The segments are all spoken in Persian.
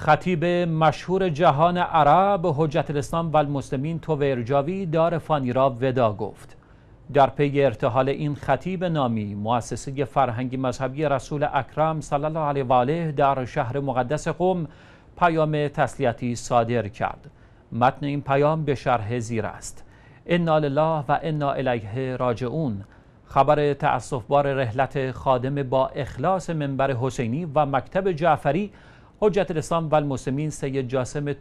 خطیب مشهور جهان عرب حجت الاسلام و المسلمین جاوی دار فانی را ودا گفت در پی ارتحال این خطیب نامی مؤسسه فرهنگی مذهبی رسول اکرم صلی الله علیه و آله در شهر مقدس قم پیام تسلیتی صادر کرد متن این پیام به شرح زیر است انا لله و انا الیه راجعون خبر بار رحلت خادم با اخلاص منبر حسینی و مکتب جعفری حجت الاسلام و المسلمین سید جاسم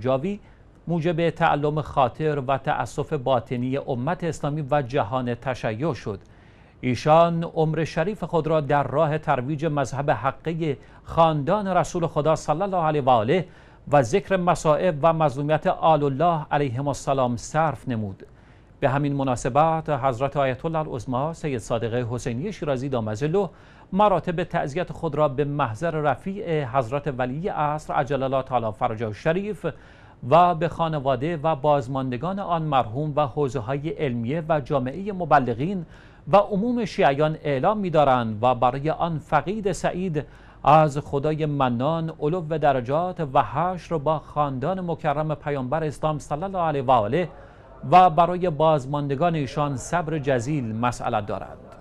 جاوی موجب تعلم خاطر و تأسف باطنی امت اسلامی و جهان تشیع شد ایشان عمر شریف خود را در راه ترویج مذهب حقه خاندان رسول خدا صلی الله علیه و آله و ذکر مصائب و مظلومیت آل الله علیهم السلام صرف نمود به همین مناسبت حضرت آیت الله العظما سید صادق حسینی شیرازی دامزلو مراتب تعزیت خود را به محضر رفیع حضرت ولی عصر عجل الله تعالی و شریف و به خانواده و بازماندگان آن مرحوم و حوزه های علمیه و جامعه مبلغین و عموم شیعیان اعلام می‌دارند و برای آن فقید سعید از خدای منان علو درجات و حشر با خاندان مکرم پیامبر اسلام صلی الله علیه و آله و برای بازماندگان ایشان صبر جزیل مسئله دارد